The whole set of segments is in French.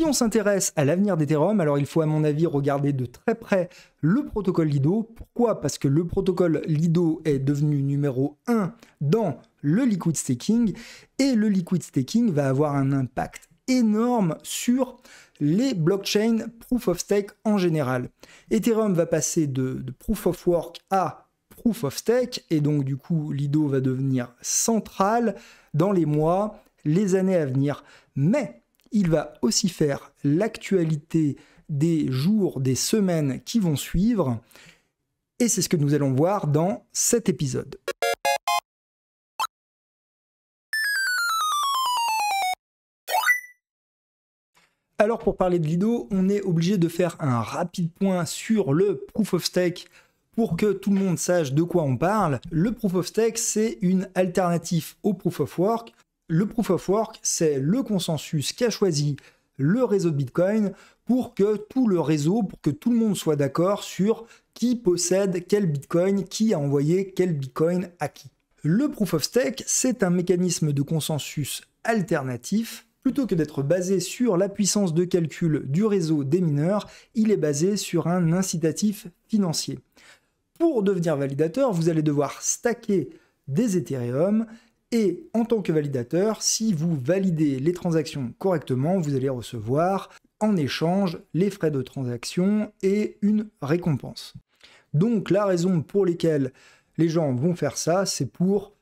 Si on s'intéresse à l'avenir d'Ethereum, alors il faut à mon avis regarder de très près le protocole Lido. Pourquoi Parce que le protocole Lido est devenu numéro 1 dans le liquid staking et le liquid staking va avoir un impact énorme sur les blockchains proof of stake en général. Ethereum va passer de, de proof of work à proof of stake et donc du coup Lido va devenir central dans les mois, les années à venir. Mais il va aussi faire l'actualité des jours, des semaines qui vont suivre. Et c'est ce que nous allons voir dans cet épisode. Alors pour parler de Lido, on est obligé de faire un rapide point sur le proof of stake pour que tout le monde sache de quoi on parle. Le proof of stake, c'est une alternative au proof of work le proof of work, c'est le consensus qu'a choisi le réseau de Bitcoin pour que tout le réseau, pour que tout le monde soit d'accord sur qui possède quel Bitcoin, qui a envoyé quel Bitcoin à qui. Le proof of stake, c'est un mécanisme de consensus alternatif. Plutôt que d'être basé sur la puissance de calcul du réseau des mineurs, il est basé sur un incitatif financier. Pour devenir validateur, vous allez devoir stacker des Ethereum et en tant que validateur, si vous validez les transactions correctement, vous allez recevoir en échange les frais de transaction et une récompense. Donc la raison pour laquelle les gens vont faire ça, c'est pour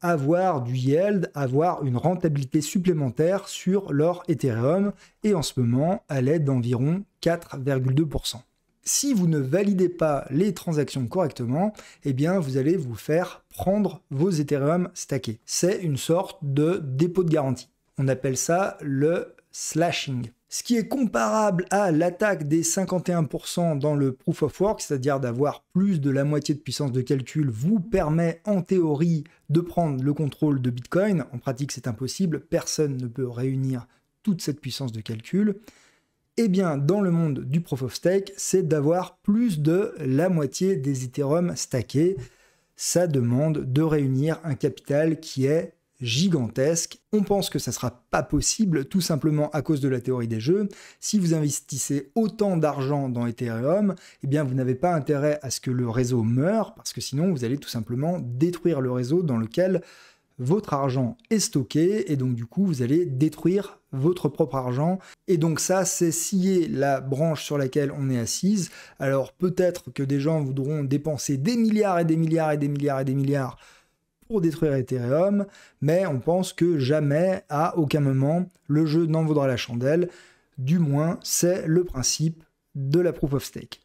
avoir du yield, avoir une rentabilité supplémentaire sur leur Ethereum et en ce moment, à l'aide d'environ 4,2% si vous ne validez pas les transactions correctement, eh bien vous allez vous faire prendre vos Ethereum stackés. C'est une sorte de dépôt de garantie. On appelle ça le slashing. Ce qui est comparable à l'attaque des 51% dans le proof of work, c'est-à-dire d'avoir plus de la moitié de puissance de calcul, vous permet en théorie de prendre le contrôle de Bitcoin. En pratique, c'est impossible, personne ne peut réunir toute cette puissance de calcul. Eh bien, dans le monde du Proof of Stake, c'est d'avoir plus de la moitié des Ethereum stackés. Ça demande de réunir un capital qui est gigantesque. On pense que ça ne sera pas possible tout simplement à cause de la théorie des jeux. Si vous investissez autant d'argent dans Ethereum, eh bien vous n'avez pas intérêt à ce que le réseau meure parce que sinon vous allez tout simplement détruire le réseau dans lequel votre argent est stocké et donc du coup vous allez détruire votre propre argent et donc ça c'est scier la branche sur laquelle on est assise alors peut-être que des gens voudront dépenser des milliards et des milliards et des milliards et des milliards pour détruire Ethereum mais on pense que jamais à aucun moment le jeu n'en vaudra la chandelle du moins c'est le principe de la proof of stake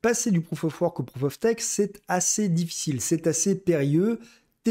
passer du proof of work au proof of stake, c'est assez difficile, c'est assez périlleux,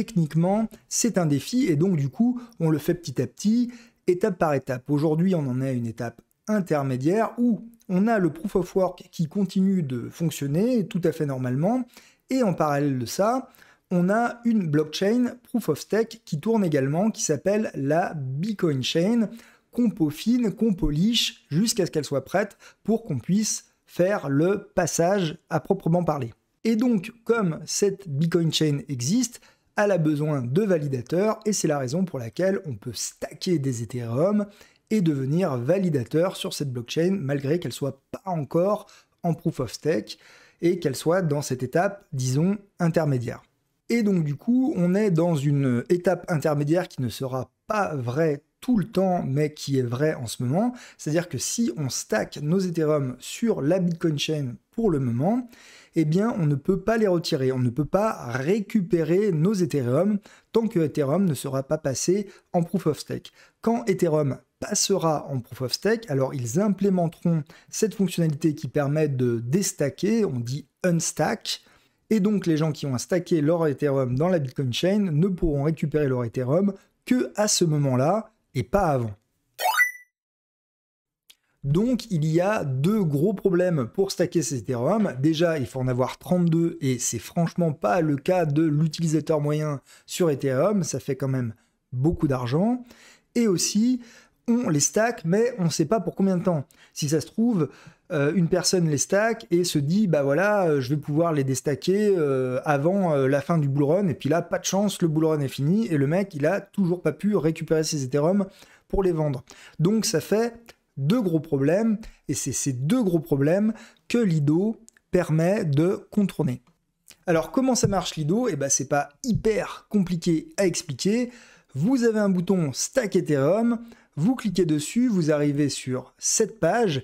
techniquement, c'est un défi et donc du coup, on le fait petit à petit, étape par étape. Aujourd'hui, on en est à une étape intermédiaire où on a le proof of work qui continue de fonctionner tout à fait normalement et en parallèle de ça, on a une blockchain proof of stake qui tourne également qui s'appelle la Bitcoin chain qu'on peaufine, qu'on polish jusqu'à ce qu'elle soit prête pour qu'on puisse faire le passage à proprement parler. Et donc, comme cette Bitcoin Chain existe, elle a besoin de validateurs et c'est la raison pour laquelle on peut stacker des Ethereum et devenir validateur sur cette blockchain malgré qu'elle soit pas encore en proof of stake et qu'elle soit dans cette étape, disons, intermédiaire. Et donc du coup, on est dans une étape intermédiaire qui ne sera pas vraie tout le temps, mais qui est vraie en ce moment. C'est-à-dire que si on stack nos Ethereum sur la Bitcoin Chain pour le moment, eh bien on ne peut pas les retirer, on ne peut pas récupérer nos Ethereum tant que Ethereum ne sera pas passé en proof of stake. Quand Ethereum passera en proof of stake, alors ils implémenteront cette fonctionnalité qui permet de déstacker, on dit unstack, et donc les gens qui ont stacké leur Ethereum dans la Bitcoin Chain ne pourront récupérer leur Ethereum que à ce moment-là et pas avant. Donc il y a deux gros problèmes pour stacker ces Ethereum. Déjà, il faut en avoir 32 et c'est franchement pas le cas de l'utilisateur moyen sur Ethereum, ça fait quand même beaucoup d'argent. Et aussi, on les stack, mais on ne sait pas pour combien de temps. Si ça se trouve, euh, une personne les stack et se dit, bah voilà, euh, je vais pouvoir les déstacker euh, avant la fin du bull run, et puis là, pas de chance, le bull run est fini, et le mec, il a toujours pas pu récupérer ses Ethereum pour les vendre. Donc ça fait deux gros problèmes, et c'est ces deux gros problèmes que Lido permet de contourner. Alors comment ça marche Lido Et eh ben c'est pas hyper compliqué à expliquer. Vous avez un bouton Stack Ethereum, vous cliquez dessus, vous arrivez sur cette page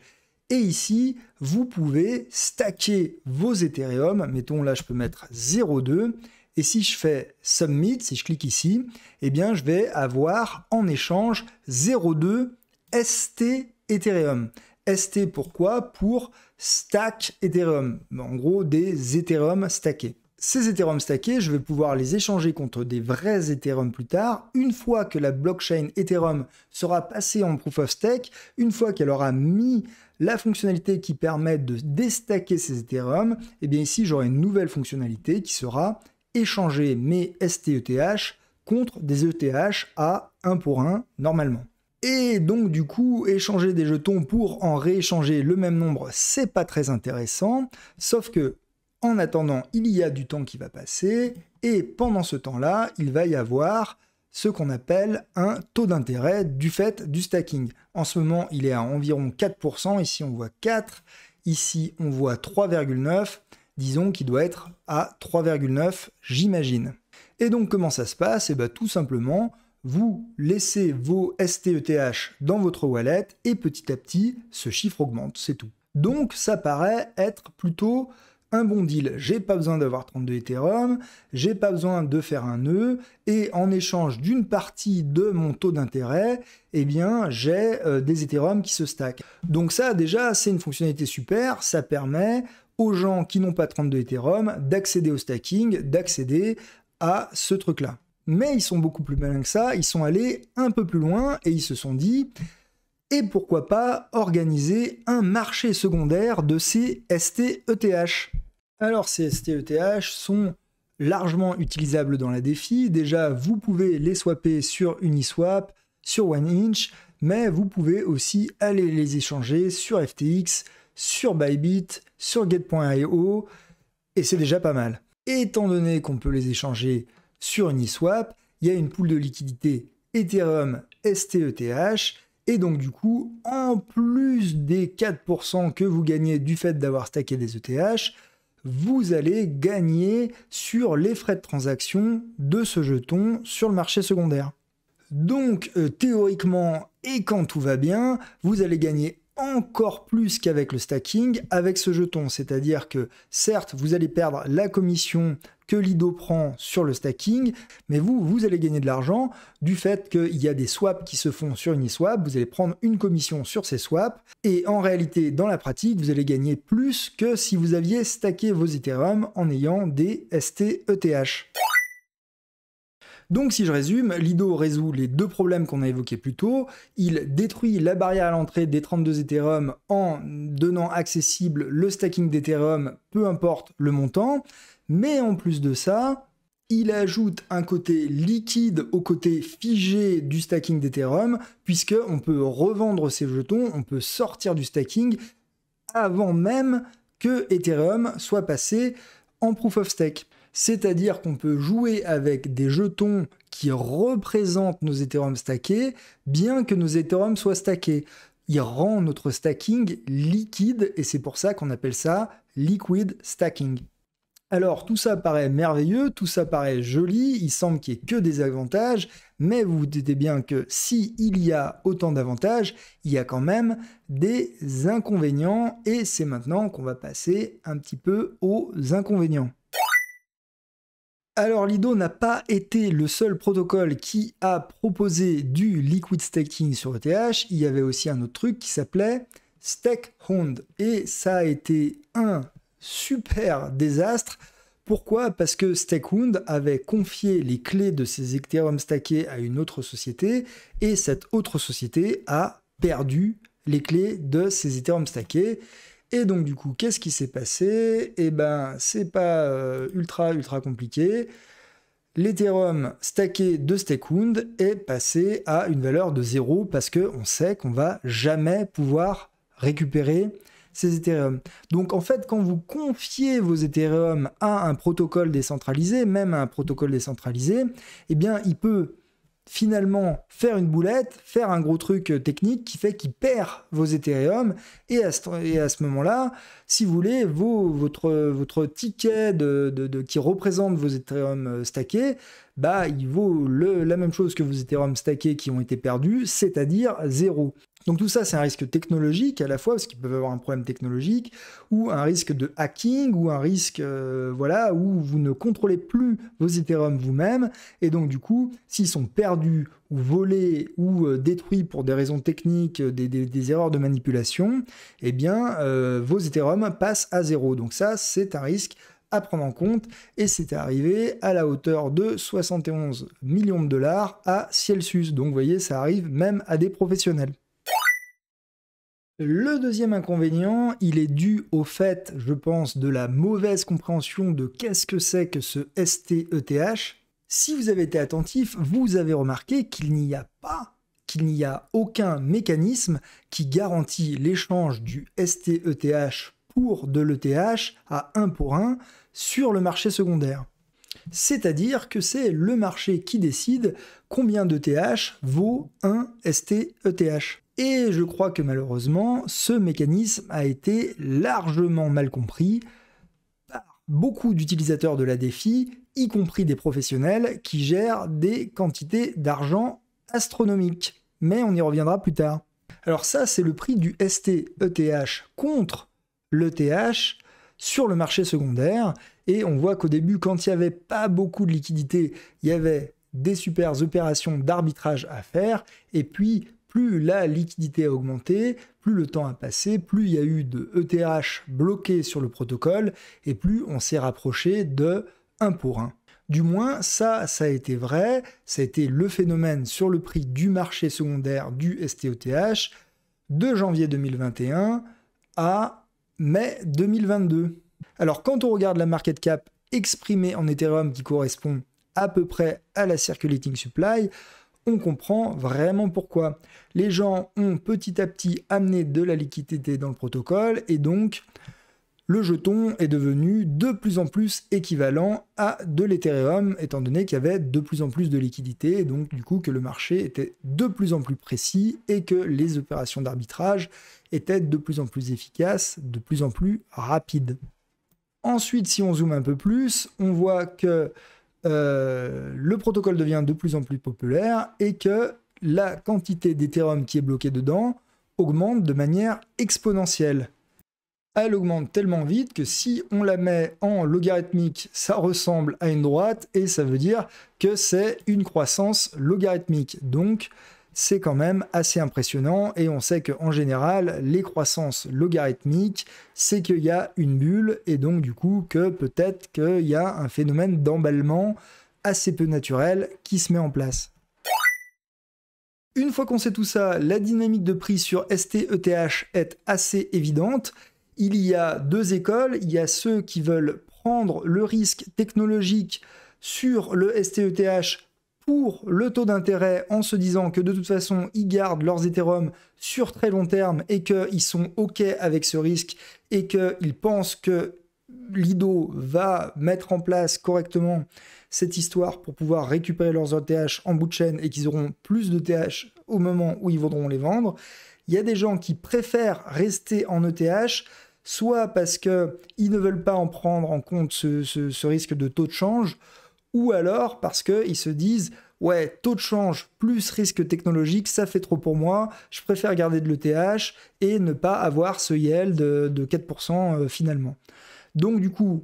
et ici, vous pouvez stacker vos Ethereum. Mettons là, je peux mettre 0.2 et si je fais Submit, si je clique ici, eh bien je vais avoir en échange 0.2 ST Ethereum. ST pourquoi Pour stack Ethereum. En gros, des Ethereum stackés. Ces Ethereum stackés, je vais pouvoir les échanger contre des vrais Ethereum plus tard. Une fois que la blockchain Ethereum sera passée en proof of stake, une fois qu'elle aura mis la fonctionnalité qui permet de déstacker ces Ethereum, et eh bien ici j'aurai une nouvelle fonctionnalité qui sera échanger mes STETH contre des ETH à 1 pour 1 normalement. Et donc du coup, échanger des jetons pour en rééchanger le même nombre, c'est pas très intéressant. Sauf que en attendant, il y a du temps qui va passer, et pendant ce temps-là, il va y avoir ce qu'on appelle un taux d'intérêt du fait du stacking. En ce moment, il est à environ 4%, ici on voit 4, ici on voit 3,9, disons qu'il doit être à 3,9, j'imagine. Et donc comment ça se passe Et eh ben, tout simplement, vous laissez vos STETH dans votre wallet et petit à petit, ce chiffre augmente, c'est tout. Donc ça paraît être plutôt un bon deal. J'ai pas besoin d'avoir 32 Ethereum, j'ai pas besoin de faire un nœud, et en échange d'une partie de mon taux d'intérêt, eh bien, j'ai euh, des Ethereum qui se stackent. Donc ça, déjà, c'est une fonctionnalité super, ça permet aux gens qui n'ont pas 32 Ethereum d'accéder au stacking, d'accéder à ce truc-là. Mais ils sont beaucoup plus malins que ça, ils sont allés un peu plus loin et ils se sont dit, et pourquoi pas organiser un marché secondaire de ces STETH. Alors ces STETH sont largement utilisables dans la défi. Déjà, vous pouvez les swapper sur Uniswap, sur OneInch, mais vous pouvez aussi aller les échanger sur FTX, sur Bybit, sur Get.io, et c'est déjà pas mal. Étant donné qu'on peut les échanger sur Uniswap, il y a une poule de liquidité Ethereum STETH. Et donc du coup, en plus des 4% que vous gagnez du fait d'avoir stacké des ETH, vous allez gagner sur les frais de transaction de ce jeton sur le marché secondaire. Donc euh, théoriquement, et quand tout va bien, vous allez gagner encore plus qu'avec le stacking avec ce jeton. C'est-à-dire que certes, vous allez perdre la commission que Lido prend sur le stacking, mais vous, vous allez gagner de l'argent du fait qu'il y a des swaps qui se font sur Uniswap, vous allez prendre une commission sur ces swaps, et en réalité, dans la pratique, vous allez gagner plus que si vous aviez stacké vos Ethereum en ayant des STETH. Donc si je résume, Lido résout les deux problèmes qu'on a évoqués plus tôt. Il détruit la barrière à l'entrée des 32 Ethereum en donnant accessible le stacking d'Ethereum, peu importe le montant. Mais en plus de ça, il ajoute un côté liquide au côté figé du stacking d'Ethereum, puisque on peut revendre ses jetons, on peut sortir du stacking avant même que Ethereum soit passé en proof of stake c'est-à-dire qu'on peut jouer avec des jetons qui représentent nos Ethereum stackés, bien que nos Ethereum soient stackés. Il rend notre stacking liquide et c'est pour ça qu'on appelle ça liquid stacking. Alors tout ça paraît merveilleux, tout ça paraît joli, il semble qu'il n'y ait que des avantages, mais vous vous dites bien que si il y a autant d'avantages, il y a quand même des inconvénients et c'est maintenant qu'on va passer un petit peu aux inconvénients. Alors Lido n'a pas été le seul protocole qui a proposé du liquid staking sur ETH. Il y avait aussi un autre truc qui s'appelait Stakehound. Et ça a été un super désastre. Pourquoi Parce que Stakehound avait confié les clés de ses Ethereum stackés à une autre société et cette autre société a perdu les clés de ses Ethereum stackés. Et donc du coup, qu'est-ce qui s'est passé Eh ben, c'est pas euh, ultra ultra compliqué. L'Ethereum stacké de Stakehound est passé à une valeur de 0 parce que on sait qu'on va jamais pouvoir récupérer ces Ethereum. Donc en fait, quand vous confiez vos Ethereum à un protocole décentralisé, même à un protocole décentralisé, eh bien, il peut finalement faire une boulette, faire un gros truc euh, technique qui fait qu'il perd vos Ethereum. Et à ce, moment-là, si vous voulez, votre, ticket de, qui représente vos Ethereum euh, stackés, bah, il vaut le, la même chose que vos Ethereum stackés qui ont été perdus, c'est-à-dire zéro. Donc tout ça, c'est un risque technologique à la fois, parce qu'ils peuvent avoir un problème technologique, ou un risque de hacking, ou un risque, euh, voilà, où vous ne contrôlez plus vos Ethereum vous-même, et donc du coup, s'ils sont perdus ou volés ou euh, détruits pour des raisons techniques, euh, des, erreurs de manipulation, eh bien, vos Ethereum passent à zéro. Donc ça, c'est un risque à prendre en compte et c'est arrivé à la hauteur de 71 millions de dollars à Celsius. Donc vous voyez, ça arrive même à des professionnels. Le deuxième inconvénient, il est dû au fait, je pense, de la mauvaise compréhension de qu'est-ce que c'est que ce STETH. Si vous avez été attentif, vous avez remarqué qu'il n'y a pas, qu'il n'y a aucun mécanisme qui garantit l'échange du STETH pour de l'ETH à 1 pour 1 sur le marché secondaire. C'est-à-dire que c'est le marché qui décide combien d'ETH vaut un STETH. Et je crois que malheureusement, ce mécanisme a été largement mal compris par beaucoup d'utilisateurs de la défi, y compris des professionnels qui gèrent des quantités d'argent astronomiques. Mais on y reviendra plus tard. Alors ça, c'est le prix du STETH contre l'ETH sur le marché secondaire. Et on voit qu'au début, quand il n'y avait pas beaucoup de liquidités, il y avait des super opérations d'arbitrage à faire. Et puis, plus la liquidité a augmenté, plus le temps a passé, plus il y a eu de ETH bloqué sur le protocole et plus on s'est rapproché de 1 pour 1. Du moins, ça, ça a été vrai, ça a été le phénomène sur le prix du marché secondaire du STETH de janvier 2021 à mai 2022. Alors quand on regarde la market cap exprimée en Ethereum qui correspond à peu près à la circulating supply, on comprend vraiment pourquoi. Les gens ont petit à petit amené de la liquidité dans le protocole et donc le jeton est devenu de plus en plus équivalent à de l'Ethereum, étant donné qu'il y avait de plus en plus de liquidité et donc du coup que le marché était de plus en plus précis et que les opérations d'arbitrage étaient de plus en plus efficaces, de plus en plus rapides. Ensuite, si on zoome un peu plus, on voit que euh, le protocole devient de plus en plus populaire et que la quantité d'Ethereum qui est bloquée dedans augmente de manière exponentielle. Elle augmente tellement vite que si on la met en logarithmique, ça ressemble à une droite et ça veut dire que c'est une croissance logarithmique. Donc, c'est quand même assez impressionnant et on sait qu'en général, les croissances logarithmiques, c'est qu'il y a une bulle et donc du coup que peut-être qu'il y a un phénomène d'emballement assez peu naturel qui se met en place. Une fois qu'on sait tout ça, la dynamique de prix sur STETH est assez évidente. Il y a deux écoles, il y a ceux qui veulent prendre le risque technologique sur le STETH pour le taux d'intérêt en se disant que de toute façon, ils gardent leurs Ethereum sur très long terme et qu'ils sont OK avec ce risque et qu'ils pensent que Lido va mettre en place correctement cette histoire pour pouvoir récupérer leurs ETH en bout de chaîne et qu'ils auront plus de TH au moment où ils voudront les vendre. Il y a des gens qui préfèrent rester en ETH soit parce qu'ils ne veulent pas en prendre en compte ce risque de taux de change, ou alors parce qu'ils se disent ouais, taux de change plus risque technologique, ça fait trop pour moi, je préfère garder de l'ETH et ne pas avoir ce yield de, 4% euh, finalement. Donc du coup,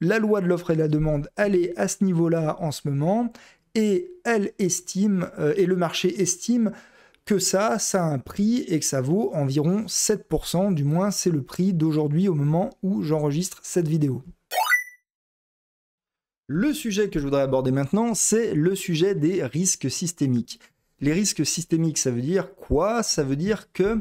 la loi de l'offre et de la demande, elle est à ce niveau-là en ce moment, et elle estime, euh, et le marché estime que ça, ça a un prix et que ça vaut environ 7%, du moins c'est le prix d'aujourd'hui au moment où j'enregistre cette vidéo. Le sujet que je voudrais aborder maintenant, c'est le sujet des risques systémiques. Les risques systémiques, ça veut dire quoi Ça veut dire que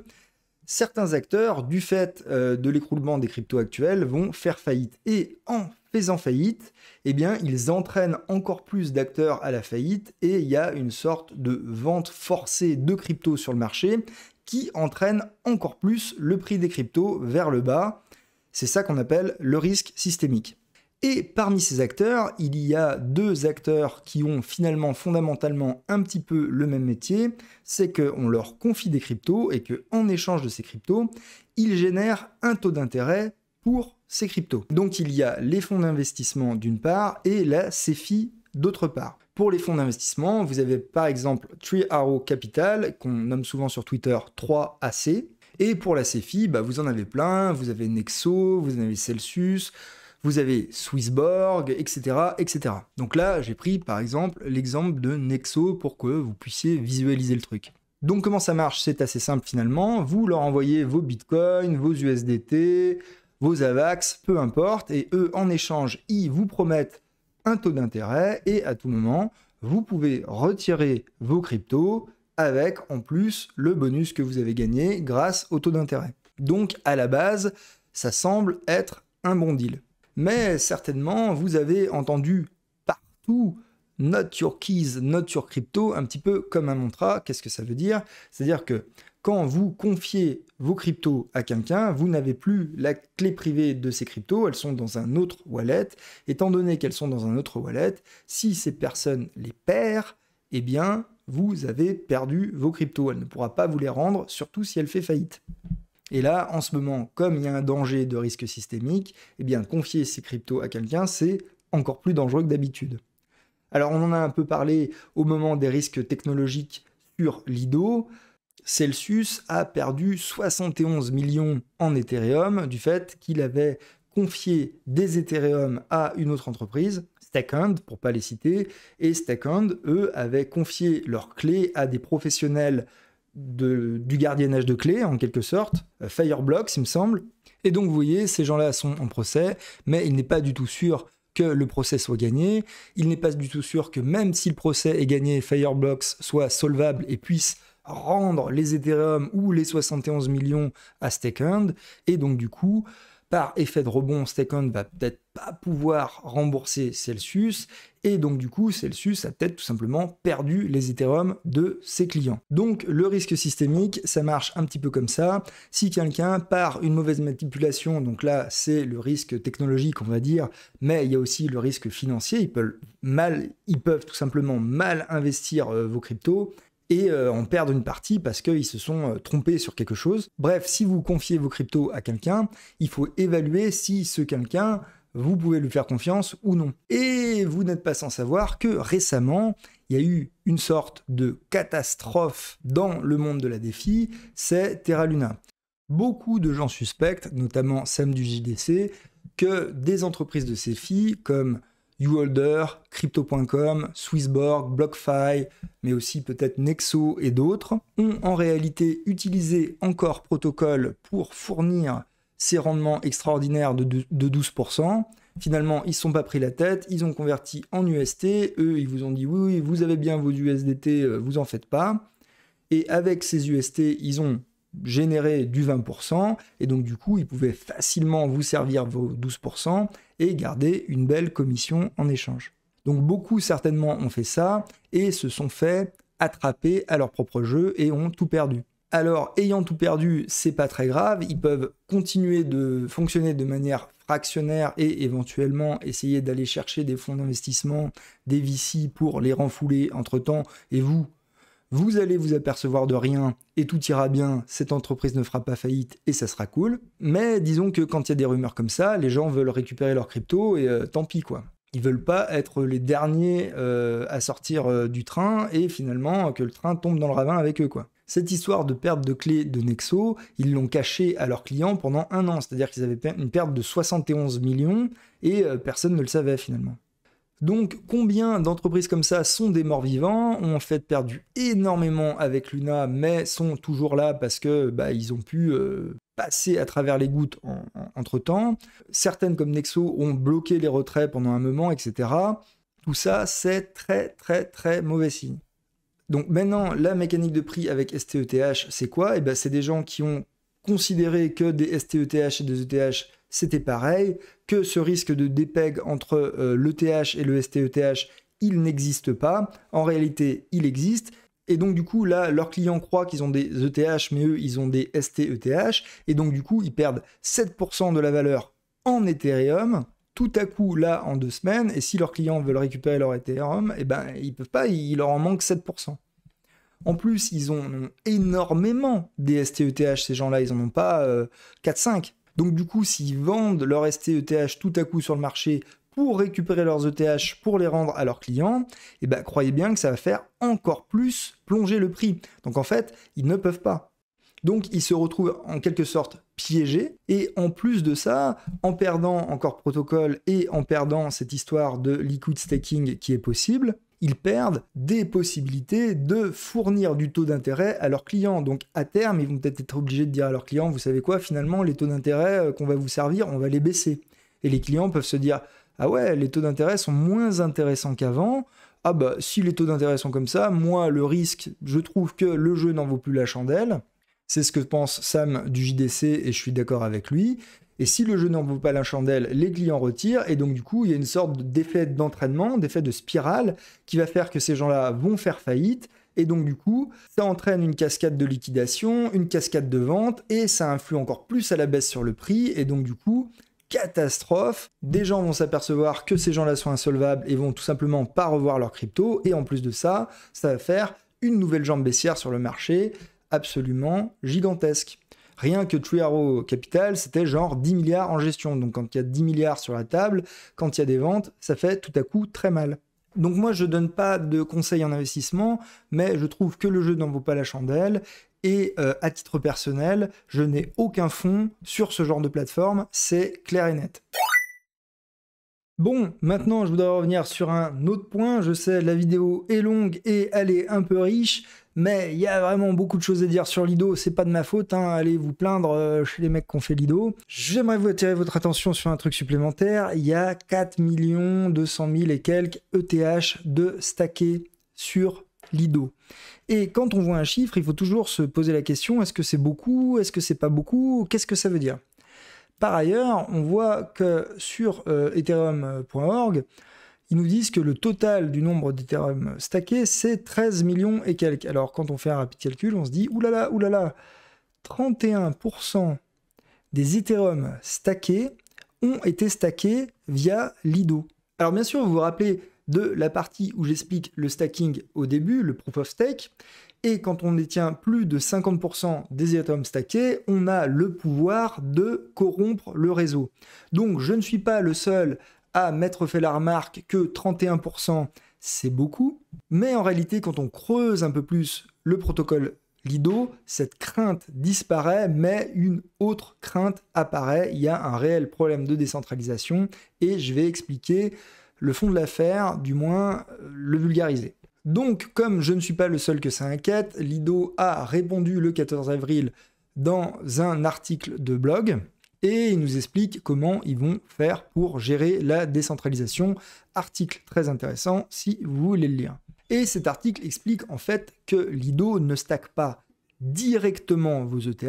certains acteurs, du fait euh, de l'écroulement des cryptos actuels, vont faire faillite. Et en faisant faillite, eh bien, ils entraînent encore plus d'acteurs à la faillite et il y a une sorte de vente forcée de cryptos sur le marché qui entraîne encore plus le prix des cryptos vers le bas. C'est ça qu'on appelle le risque systémique. Et parmi ces acteurs, il y a deux acteurs qui ont finalement fondamentalement un petit peu le même métier, c'est qu'on leur confie des cryptos et qu'en échange de ces cryptos, ils génèrent un taux d'intérêt pour ces cryptos. Donc il y a les fonds d'investissement d'une part et la CEFI d'autre part. Pour les fonds d'investissement, vous avez par exemple Tree Arrow Capital, qu'on nomme souvent sur Twitter 3AC. Et pour la CEFI, bah, vous en avez plein, vous avez Nexo, vous en avez Celsius, vous avez Swissborg, etc., etc. Donc là, j'ai pris par exemple l'exemple de Nexo pour que vous puissiez visualiser le truc. Donc comment ça marche C'est assez simple finalement. Vous leur envoyez vos bitcoins, vos USDT, vos AVAX, peu importe, et eux en échange, ils vous promettent un taux d'intérêt et à tout moment, vous pouvez retirer vos cryptos avec en plus le bonus que vous avez gagné grâce au taux d'intérêt. Donc à la base, ça semble être un bon deal mais certainement vous avez entendu partout not your keys, not your crypto, un petit peu comme un mantra. Qu'est-ce que ça veut dire C'est-à-dire que quand vous confiez vos cryptos à quelqu'un, vous n'avez plus la clé privée de ces cryptos, elles sont dans un autre wallet. Étant donné qu'elles sont dans un autre wallet, si ces personnes les perdent, eh bien, vous avez perdu vos cryptos. Elle ne pourra pas vous les rendre, surtout si elle fait faillite. Et là, en ce moment, comme il y a un danger de risque systémique, eh bien, confier ces cryptos à quelqu'un, c'est encore plus dangereux que d'habitude. Alors, on en a un peu parlé au moment des risques technologiques sur Lido. Celsius a perdu 71 millions en Ethereum du fait qu'il avait confié des Ethereum à une autre entreprise, Stackhand, pour pas les citer, et Stackhand, eux, avaient confié leurs clés à des professionnels du gardiennage de clés, en quelque sorte, euh, Fireblocks, il me semble. Et donc, vous voyez, ces gens-là sont en procès, mais il n'est pas du tout sûr que le procès soit gagné. Il n'est pas du tout sûr que même si le procès est gagné, Fireblocks soit solvable et puisse rendre les Ethereum ou les 71 millions à Stakehand. Et donc, du coup, par effet de rebond, ne va peut-être pas pouvoir rembourser Celsius, et donc du coup Celsius a peut-être tout simplement perdu les Ethereum de ses clients. Donc le risque systémique, ça marche un petit peu comme ça. Si quelqu'un par une mauvaise manipulation, donc là c'est le risque technologique on va dire, mais il y a aussi le risque financier, ils peuvent mal, ils peuvent tout simplement mal investir euh, vos cryptos et euh, en perdre une partie parce qu'ils se sont euh, trompés sur quelque chose. Bref, si vous confiez vos cryptos à quelqu'un, il faut évaluer si ce quelqu'un, vous pouvez lui faire confiance ou non. Et vous n'êtes pas sans savoir que récemment, il y a eu une sorte de catastrophe dans le monde de la défi, c'est Terra Luna. Beaucoup de gens suspectent, notamment Sam du JDC, que des entreprises de ces filles comme Uholder, Crypto.com, Swissborg, BlockFi, mais aussi peut-être Nexo et d'autres, ont en réalité utilisé encore Protocol pour fournir ces rendements extraordinaires de 12%. Finalement, ils ne sont pas pris la tête, ils ont converti en UST, eux, ils vous ont dit oui, vous avez bien vos USDT, euh, vous en faites pas. Et avec ces UST, ils ont générer du 20%, et donc du coup, ils pouvaient facilement vous servir vos 12% et garder une belle commission en échange. Donc beaucoup certainement ont fait ça et se sont fait attraper à leur propre jeu et ont tout perdu. Alors, ayant tout perdu, c'est pas très grave, ils peuvent continuer de fonctionner de manière fractionnaire et éventuellement essayer d'aller chercher des fonds d'investissement, des VC pour les renfouler entre temps, et vous, vous allez vous apercevoir de rien et tout ira bien, cette entreprise ne fera pas faillite et ça sera cool. Mais disons que quand il y a des rumeurs comme ça, les gens veulent récupérer leur crypto et euh, tant pis quoi. Ils veulent pas être les derniers euh, à sortir euh, du train et finalement que le train tombe dans le ravin avec eux quoi. Cette histoire de perte de clé de Nexo, ils l'ont cachée à leurs clients pendant un an, c'est-à-dire qu'ils avaient une perte de 71 millions et personne ne le savait finalement. Donc combien d'entreprises comme ça sont des morts vivants, ont en fait perdu énormément avec Luna, mais sont toujours là parce que bah, ils ont pu euh, passer à travers les gouttes entre temps. Certaines comme Nexo ont bloqué les retraits pendant un moment, etc. Tout ça, c'est très très très mauvais signe. Donc maintenant, la mécanique de prix avec STETH, c'est quoi Et eh ben, c'est des gens qui ont considéré que des STETH et des ETH c'était pareil, que ce risque de dépeg entre euh, l'ETH et le STETH, il n'existe pas. En réalité, il existe. Et donc, du coup, là, leurs clients croient qu'ils ont des ETH, mais eux, ils ont des STETH. Et donc, du coup, ils perdent 7% de la valeur en Ethereum tout à coup là en deux semaines, et si leurs clients veulent récupérer leur Ethereum, eh ben, ils peuvent pas, il leur en manque 7%. En plus, ils ont, énormément des STETH, ces gens-là, ils n'en ont pas 4-5. Euh, donc du coup, s'ils vendent leur STETH tout à coup sur le marché pour récupérer leurs ETH pour les rendre à leurs clients, et eh ben, croyez bien que ça va faire encore plus plonger le prix. Donc en fait, ils ne peuvent pas. Donc ils se retrouvent en quelque sorte piégés. Et en plus de ça, en perdant encore protocole et en perdant cette histoire de liquid staking qui est possible, ils perdent des possibilités de fournir du taux d'intérêt à leurs clients. Donc à terme, ils vont peut-être être obligés de dire à leurs clients, vous savez quoi, finalement, les taux d'intérêt euh, qu'on va vous servir, on va les baisser. Et les clients peuvent se dire, ah ouais, les taux d'intérêt sont moins intéressants qu'avant. Ah bah si les taux d'intérêt sont comme ça, moi le risque, je trouve que le jeu n'en vaut plus la chandelle. C'est ce que pense Sam du JDC et je suis d'accord avec lui. Et si le jeu n'en vaut pas la chandelle, les clients retirent. Et donc, du coup, il y a une sorte d'effet d'entraînement, d'effet de spirale qui va faire que ces gens-là vont faire faillite. Et donc, du coup, ça entraîne une cascade de liquidation, une cascade de vente, et ça influe encore plus à la baisse sur le prix. Et donc, du coup, catastrophe. Des gens vont s'apercevoir que ces gens-là sont insolvables et vont tout simplement pas revoir leur crypto. Et en plus de ça, ça va faire une nouvelle jambe baissière sur le marché absolument gigantesque. Rien que True Arrow Capital, c'était genre 10 milliards en gestion. Donc quand il y a 10 milliards sur la table, quand il y a des ventes, ça fait tout à coup très mal. Donc moi, je ne donne pas de conseils en investissement, mais je trouve que le jeu n'en vaut pas la chandelle. Et euh, à titre personnel, je n'ai aucun fonds sur ce genre de plateforme, c'est clair et net. Bon, maintenant je voudrais revenir sur un autre point. Je sais, la vidéo est longue et elle est un peu riche, mais il y a vraiment beaucoup de choses à dire sur Lido. C'est pas de ma faute, hein. allez vous plaindre euh, chez les mecs qui ont fait Lido. J'aimerais vous attirer votre attention sur un truc supplémentaire. Il y a 4 200 000 et quelques ETH de stackés sur Lido. Et quand on voit un chiffre, il faut toujours se poser la question est-ce que c'est beaucoup Est-ce que c'est pas beaucoup Qu'est-ce que ça veut dire par ailleurs, on voit que sur euh, ethereum.org, ils nous disent que le total du nombre d'Ethereum stackés, c'est 13 millions et quelques. Alors, quand on fait un rapide calcul, on se dit, oulala, oulala, 31% des Ethereum stackés ont été stackés via Lido. Alors, bien sûr, vous vous rappelez de la partie où j'explique le stacking au début, le proof of stake. Et quand on détient plus de 50% des atomes stackés, on a le pouvoir de corrompre le réseau. Donc je ne suis pas le seul à mettre fait la remarque que 31% c'est beaucoup, mais en réalité quand on creuse un peu plus le protocole Lido, cette crainte disparaît, mais une autre crainte apparaît. Il y a un réel problème de décentralisation et je vais expliquer le fond de l'affaire, du moins euh, le vulgariser. Donc, comme je ne suis pas le seul que ça inquiète, Lido a répondu le 14 avril dans un article de blog et il nous explique comment ils vont faire pour gérer la décentralisation. Article très intéressant si vous voulez le lire. Et cet article explique en fait que Lido ne stack pas directement vos ETH,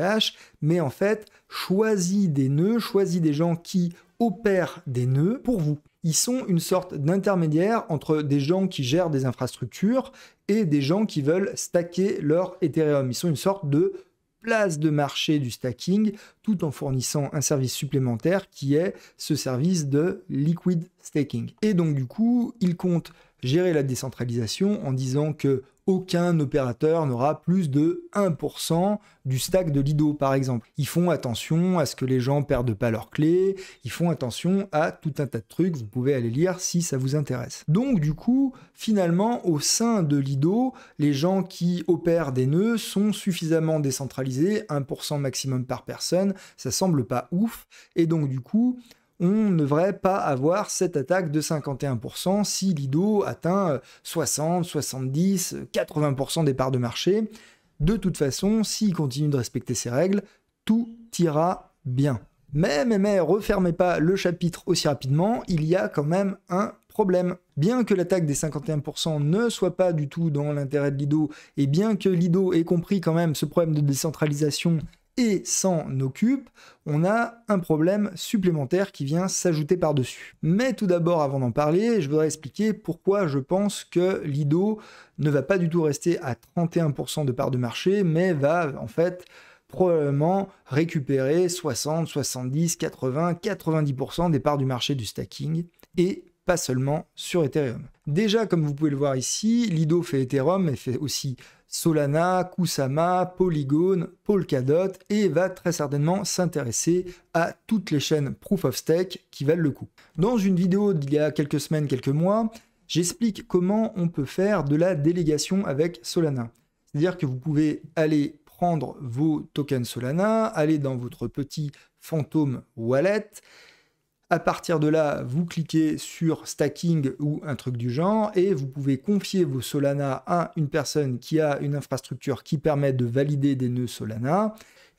mais en fait choisit des nœuds, choisit des gens qui opèrent des nœuds pour vous ils sont une sorte d'intermédiaire entre des gens qui gèrent des infrastructures et des gens qui veulent stacker leur Ethereum. Ils sont une sorte de place de marché du stacking tout en fournissant un service supplémentaire qui est ce service de liquid staking. Et donc du coup, ils comptent gérer la décentralisation en disant que aucun opérateur n'aura plus de 1% du stack de Lido, par exemple. Ils font attention à ce que les gens perdent pas leurs clés, ils font attention à tout un tas de trucs, vous pouvez aller lire si ça vous intéresse. Donc du coup, finalement, au sein de Lido, les gens qui opèrent des nœuds sont suffisamment décentralisés, 1% maximum par personne, ça semble pas ouf, et donc du coup, on ne devrait pas avoir cette attaque de 51% si Lido atteint 60, 70, 80% des parts de marché. De toute façon, s'il continue de respecter ses règles, tout ira bien. Mais, mais, mais, refermez pas le chapitre aussi rapidement, il y a quand même un problème. Bien que l'attaque des 51% ne soit pas du tout dans l'intérêt de Lido, et bien que Lido ait compris quand même ce problème de décentralisation et s'en occupe, on a un problème supplémentaire qui vient s'ajouter par-dessus. Mais tout d'abord, avant d'en parler, je voudrais expliquer pourquoi je pense que Lido ne va pas du tout rester à 31% de part de marché, mais va en fait probablement récupérer 60, 70, 80, 90% des parts du marché du stacking et pas seulement sur Ethereum. Déjà, comme vous pouvez le voir ici, Lido fait Ethereum, mais fait aussi Solana, Kusama, Polygon, Polkadot et va très certainement s'intéresser à toutes les chaînes Proof of Stake qui valent le coup. Dans une vidéo d'il y a quelques semaines, quelques mois, j'explique comment on peut faire de la délégation avec Solana. C'est-à-dire que vous pouvez aller prendre vos tokens Solana, aller dans votre petit fantôme wallet à partir de là, vous cliquez sur stacking ou un truc du genre et vous pouvez confier vos Solana à une personne qui a une infrastructure qui permet de valider des nœuds Solana.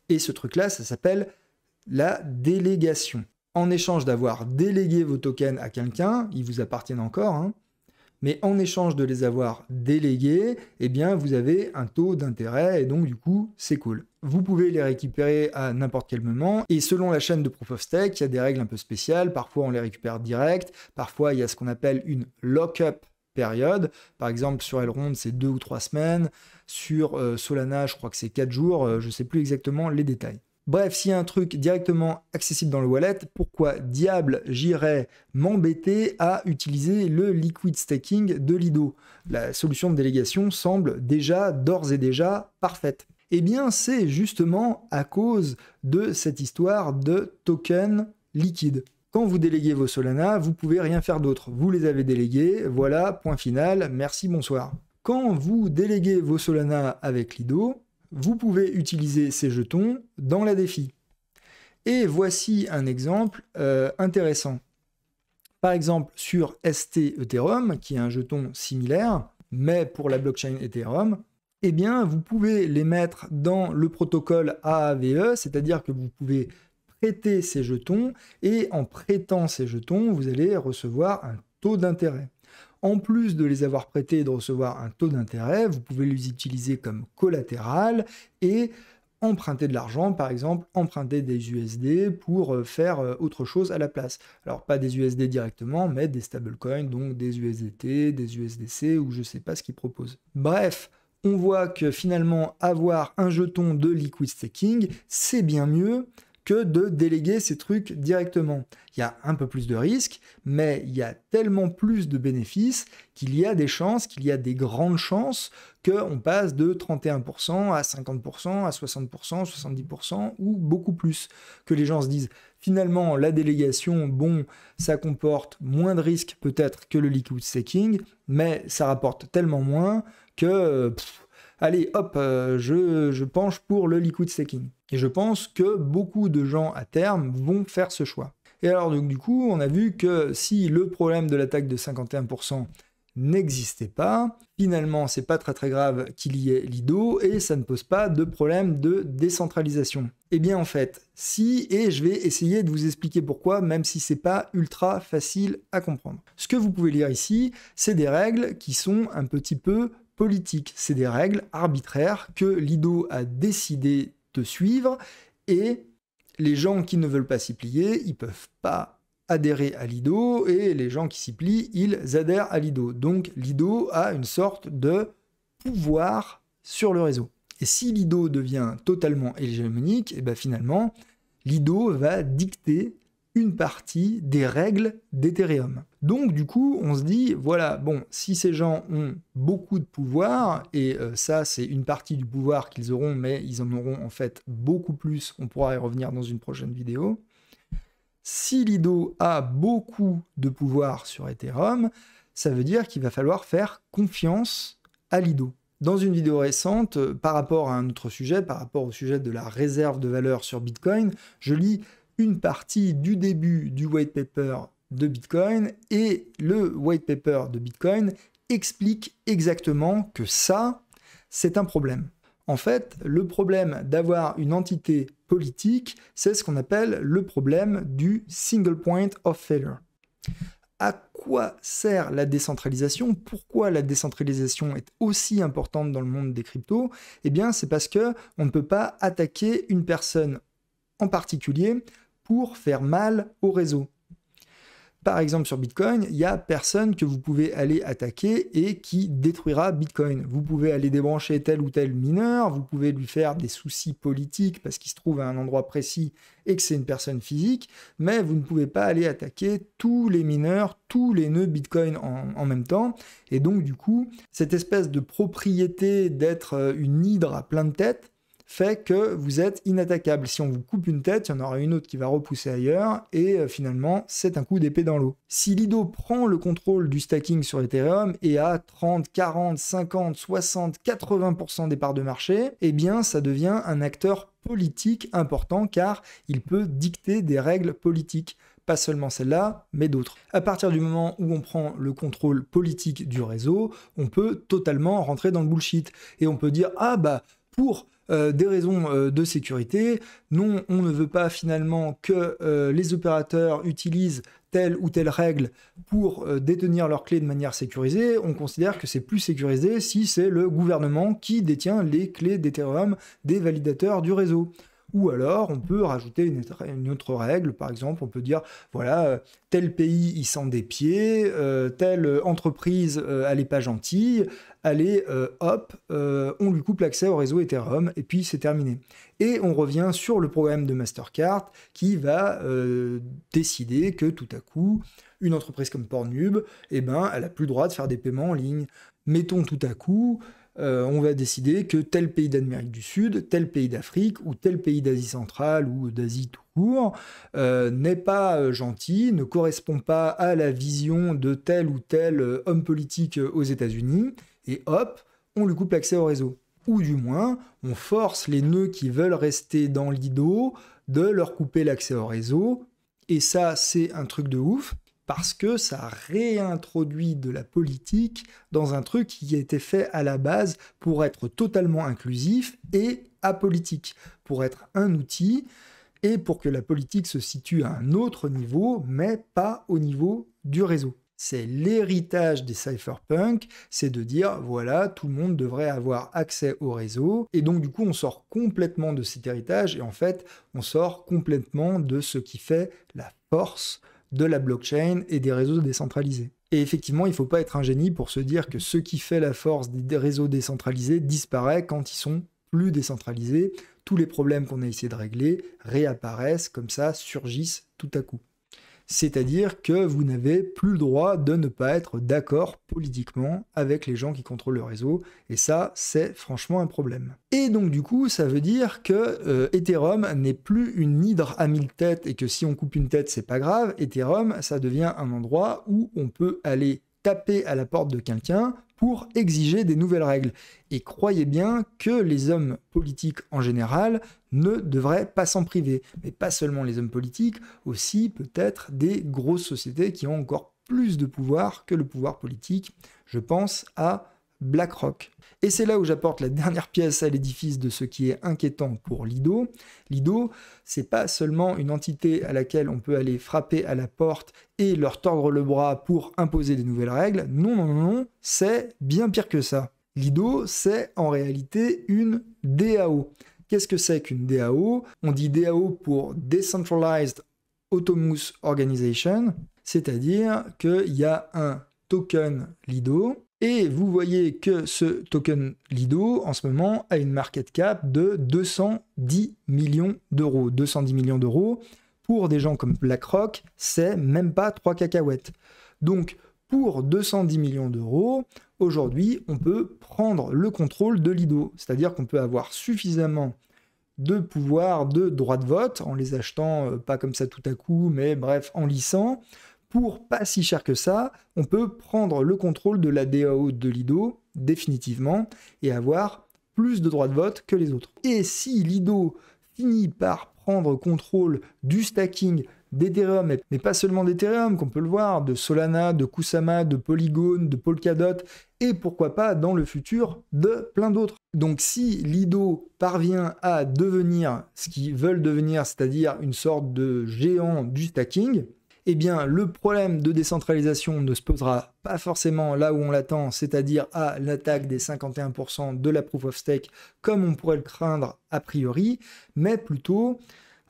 Et ce truc-là, ça s'appelle la délégation. En échange d'avoir délégué vos tokens à quelqu'un, ils vous appartiennent encore, hein, mais en échange de les avoir délégués, eh bien vous avez un taux d'intérêt et donc du coup c'est cool. Vous pouvez les récupérer à n'importe quel moment et selon la chaîne de Proof of Stake, il y a des règles un peu spéciales, parfois on les récupère direct, parfois il y a ce qu'on appelle une lock-up période. Par exemple, sur Elrond, c'est deux ou trois semaines. Sur euh, Solana, je crois que c'est quatre jours. Euh, je ne sais plus exactement les détails. Bref, s'il y a un truc directement accessible dans le wallet, pourquoi diable j'irais m'embêter à utiliser le liquid staking de Lido La solution de délégation semble déjà, d'ores et déjà, parfaite. Eh bien, c'est justement à cause de cette histoire de token liquide. Quand vous déléguez vos Solana, vous pouvez rien faire d'autre. Vous les avez délégués, voilà, point final, merci, bonsoir. Quand vous déléguez vos Solana avec Lido, vous pouvez utiliser ces jetons dans la défi. Et voici un exemple euh, intéressant. Par exemple, sur ST Ethereum, qui est un jeton similaire, mais pour la blockchain Ethereum, eh bien, vous pouvez les mettre dans le protocole AAVE, c'est-à-dire que vous pouvez prêter ces jetons, et en prêtant ces jetons, vous allez recevoir un taux d'intérêt. En plus de les avoir prêtés et de recevoir un taux d'intérêt, vous pouvez les utiliser comme collatéral et emprunter de l'argent, par exemple, emprunter des USD pour euh, faire euh, autre chose à la place. Alors pas des USD directement, mais des stablecoins, donc des USDT, des USDC ou je ne sais pas ce qu'ils proposent. Bref, on voit que finalement avoir un jeton de liquid staking, c'est bien mieux que de déléguer ces trucs directement. Il y a un peu plus de risques, mais il y a tellement plus de bénéfices qu'il y a des chances, qu'il y a des grandes chances qu'on passe de 31% à 50%, à 60%, 70% ou beaucoup plus. Que les gens se disent finalement la délégation, bon, ça comporte moins de risques peut-être que le liquid staking, mais ça rapporte tellement moins que allez, hop, euh, je, penche pour le liquid staking. Et je pense que beaucoup de gens à terme vont faire ce choix. Et alors, donc, du coup, on a vu que si le problème de l'attaque de 51% n'existait pas, finalement, c'est pas très très grave qu'il y ait l'IDO et ça ne pose pas de problème de décentralisation. Eh bien, en fait, si, et je vais essayer de vous expliquer pourquoi, même si c'est pas ultra facile à comprendre. Ce que vous pouvez lire ici, c'est des règles qui sont un petit peu politique. C'est des règles arbitraires que Lido a décidé de suivre et les gens qui ne veulent pas s'y plier, ils peuvent pas adhérer à Lido et les gens qui s'y plient, ils adhèrent à Lido. Donc Lido a une sorte de pouvoir sur le réseau. Et si Lido devient totalement hégémonique, eh ben, finalement, Lido va dicter une partie des règles d'Ethereum. Donc du coup, on se dit, voilà, bon, si ces gens ont beaucoup de pouvoir, et euh, ça c'est une partie du pouvoir qu'ils auront, mais ils en auront en fait beaucoup plus, on pourra y revenir dans une prochaine vidéo, si Lido a beaucoup de pouvoir sur Ethereum, ça veut dire qu'il va falloir faire confiance à Lido. Dans une vidéo récente, euh, par rapport à un autre sujet, par rapport au sujet de la réserve de valeur sur Bitcoin, je lis une partie du début du white paper de Bitcoin et le white paper de Bitcoin explique exactement que ça, c'est un problème. En fait, le problème d'avoir une entité politique, c'est ce qu'on appelle le problème du single point of failure. À quoi sert la décentralisation Pourquoi la décentralisation est aussi importante dans le monde des cryptos Eh bien, c'est parce que on ne peut pas attaquer une personne en particulier pour faire mal au réseau. Par exemple, sur Bitcoin, il n'y a personne que vous pouvez aller attaquer et qui détruira Bitcoin. Vous pouvez aller débrancher tel ou tel mineur, vous pouvez lui faire des soucis politiques parce qu'il se trouve à un endroit précis et que c'est une personne physique, mais vous ne pouvez pas aller attaquer tous les mineurs, tous les nœuds Bitcoin en, en même temps. Et donc, du coup, cette espèce de propriété d'être euh, une hydre à plein de têtes, fait que vous êtes inattaquable. Si on vous coupe une tête, il y en aura une autre qui va repousser ailleurs, et euh, finalement, c'est un coup d'épée dans l'eau. Si Lido prend le contrôle du stacking sur Ethereum et a 30, 40, 50, 60, 80% des parts de marché, eh bien, ça devient un acteur politique important car il peut dicter des règles politiques pas seulement celle-là, mais d'autres. À partir du moment où on prend le contrôle politique du réseau, on peut totalement rentrer dans le bullshit et on peut dire ah bah pour euh, des raisons euh, de sécurité. Non, on ne veut pas finalement que euh, les opérateurs utilisent telle ou telle règle pour détenir leurs clés de manière sécurisée. On considère que c'est plus sécurisé si c'est le gouvernement qui détient les clés d'Ethereum des validateurs du réseau. Ou alors, on peut rajouter une autre, règle. Par exemple, on peut dire, voilà, euh, tel pays, il sent des pieds, euh, telle entreprise, euh, elle n'est pas gentille. Allez, hop, on lui coupe l'accès au réseau Ethereum, et puis c'est terminé. Et on revient sur le programme de Mastercard qui va décider que tout à coup, une entreprise comme Pornhub, eh ben, elle n'a plus le droit de faire des paiements en ligne. Mettons tout à coup, euh, on va décider que tel pays d'Amérique du Sud, tel pays d'Afrique ou tel pays d'Asie centrale ou d'Asie tout court euh, n'est pas euh, gentil, ne correspond pas à la vision de tel ou tel homme politique aux États-Unis, et hop, on lui coupe l'accès au réseau. Ou du moins, on force les nœuds qui veulent rester dans l'ido de leur couper l'accès au réseau. Et ça, c'est un truc de ouf parce que ça réintroduit de la politique dans un truc qui a été fait à la base pour être totalement inclusif et apolitique, pour être un outil et pour que la politique se situe à un autre niveau, mais pas au niveau du réseau. C'est l'héritage des cypherpunk, c'est de dire voilà, tout le monde devrait avoir accès au réseau. Et donc, du coup, on sort complètement de cet héritage et en fait, on sort complètement de ce qui fait la force de la blockchain et des réseaux décentralisés. Et effectivement, il ne faut pas être un génie pour se dire que ce qui fait la force des réseaux décentralisés disparaît quand ils sont plus décentralisés. Tous les problèmes qu'on a essayé de régler réapparaissent comme ça, surgissent tout à coup c'est-à-dire que vous n'avez plus le droit de ne pas être d'accord politiquement avec les gens qui contrôlent le réseau, et ça, c'est franchement un problème. Et donc du coup, ça veut dire que euh, Ethereum n'est plus une hydre à mille têtes et que si on coupe une tête, c'est pas grave. Ethereum, ça devient un endroit où on peut aller taper à la porte de quelqu'un, pour exiger des nouvelles règles. Et croyez bien que les hommes politiques en général ne devraient pas s'en priver. Mais pas seulement les hommes politiques, aussi peut-être des grosses sociétés qui ont encore plus de pouvoir que le pouvoir politique. Je pense à BlackRock. Et c'est là où j'apporte la dernière pièce à l'édifice de ce qui est inquiétant pour Lido. Lido, c'est pas seulement une entité à laquelle on peut aller frapper à la porte et leur tordre le bras pour imposer des nouvelles règles. Non, non, non, c'est bien pire que ça. Lido, c'est en réalité une DAO. Qu'est-ce que c'est qu'une DAO On dit DAO pour Decentralized Autonomous Organization, c'est-à-dire qu'il y a un token Lido et vous voyez que ce token Lido, en ce moment, a une market cap de 210 millions d'euros. 210 millions d'euros, pour des gens comme BlackRock, c'est même pas trois cacahuètes. Donc, pour 210 millions d'euros, aujourd'hui, on peut prendre le contrôle de Lido. C'est-à-dire qu'on peut avoir suffisamment de pouvoir de droit de vote en les achetant, euh, pas comme ça tout à coup, mais bref, en lissant, pour pas si cher que ça, on peut prendre le contrôle de la DAO de Lido définitivement et avoir plus de droits de vote que les autres. Et si Lido finit par prendre contrôle du stacking d'Ethereum, mais pas seulement d'Ethereum, qu'on peut le voir, de Solana, de Kusama, de Polygon, de Polkadot, et pourquoi pas dans le futur de plein d'autres. Donc si Lido parvient à devenir ce qu'ils veulent devenir, c'est-à-dire une sorte de géant du stacking, eh bien le problème de décentralisation ne se posera pas forcément là où on l'attend, c'est-à-dire à, l'attaque des 51% de la proof of stake comme on pourrait le craindre a priori, mais plutôt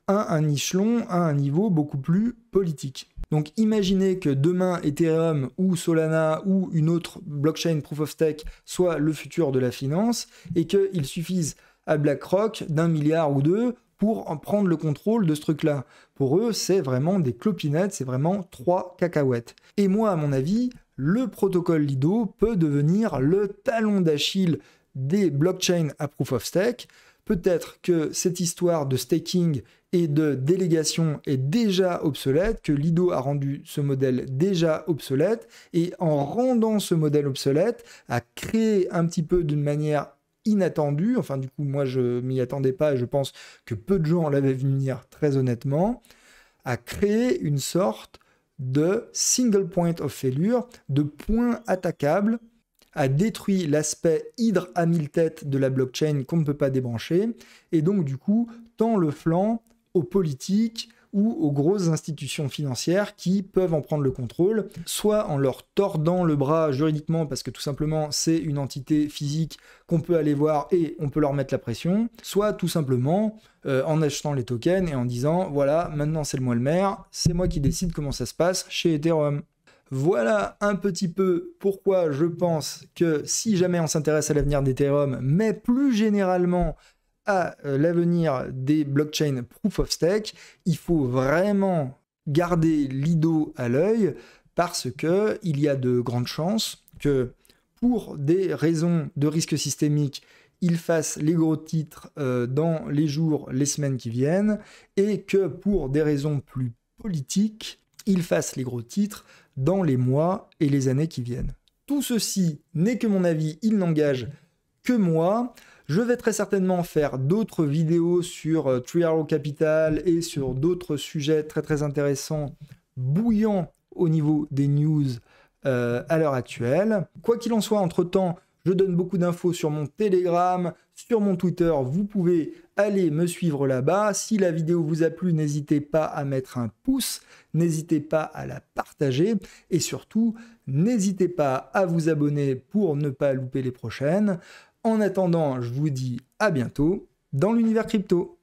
à un échelon, à un niveau beaucoup plus politique. Donc imaginez que demain Ethereum ou Solana ou une autre blockchain proof of stake soit le futur de la finance et qu'il suffise à BlackRock d'un milliard ou deux pour en prendre le contrôle de ce truc-là. Pour eux, c'est vraiment des clopinettes, c'est vraiment trois cacahuètes. Et moi, à mon avis, le protocole Lido peut devenir le talon d'Achille des blockchains à proof of stake. Peut-être que cette histoire de staking et de délégation est déjà obsolète, que Lido a rendu ce modèle déjà obsolète, et en rendant ce modèle obsolète, a créé un petit peu d'une manière inattendu. Enfin, du coup, moi, je m'y attendais pas et je pense que peu de gens l'avaient vu venir, très honnêtement, a créé une sorte de single point of failure, de point attaquable, a détruit l'aspect hydre à mille têtes de la blockchain qu'on ne peut pas débrancher, et donc du coup tend le flanc aux politiques, ou aux grosses institutions financières qui peuvent en prendre le contrôle, soit en leur tordant le bras juridiquement parce que tout simplement c'est une entité physique qu'on peut aller voir et on peut leur mettre la pression, soit tout simplement euh, en achetant les tokens et en disant voilà maintenant c'est le moi le maire, c'est moi qui décide comment ça se passe chez Ethereum. Voilà un petit peu pourquoi je pense que si jamais on s'intéresse à l'avenir d'Ethereum, mais plus généralement euh, l'avenir des blockchains proof of stake, il faut vraiment garder l'IDO à l'œil parce que il y a de grandes chances que pour des raisons de risque systémique, il fasse les gros titres euh, dans les jours, les semaines qui viennent, et que pour des raisons plus politiques, il fasse les gros titres dans les mois et les années qui viennent. Tout ceci n'est que mon avis, il n'engage que moi. Je vais très certainement faire d'autres vidéos sur euh, Tree Capital et sur d'autres sujets très très intéressants, bouillants au niveau des news euh, à l'heure actuelle. Quoi qu'il en soit, entre-temps, je donne beaucoup d'infos sur mon Telegram, sur mon Twitter. Vous pouvez aller me suivre là-bas. Si la vidéo vous a plu, n'hésitez pas à mettre un pouce, n'hésitez pas à la partager et surtout, n'hésitez pas à vous abonner pour ne pas louper les prochaines. En attendant, je vous dis à bientôt dans l'univers crypto.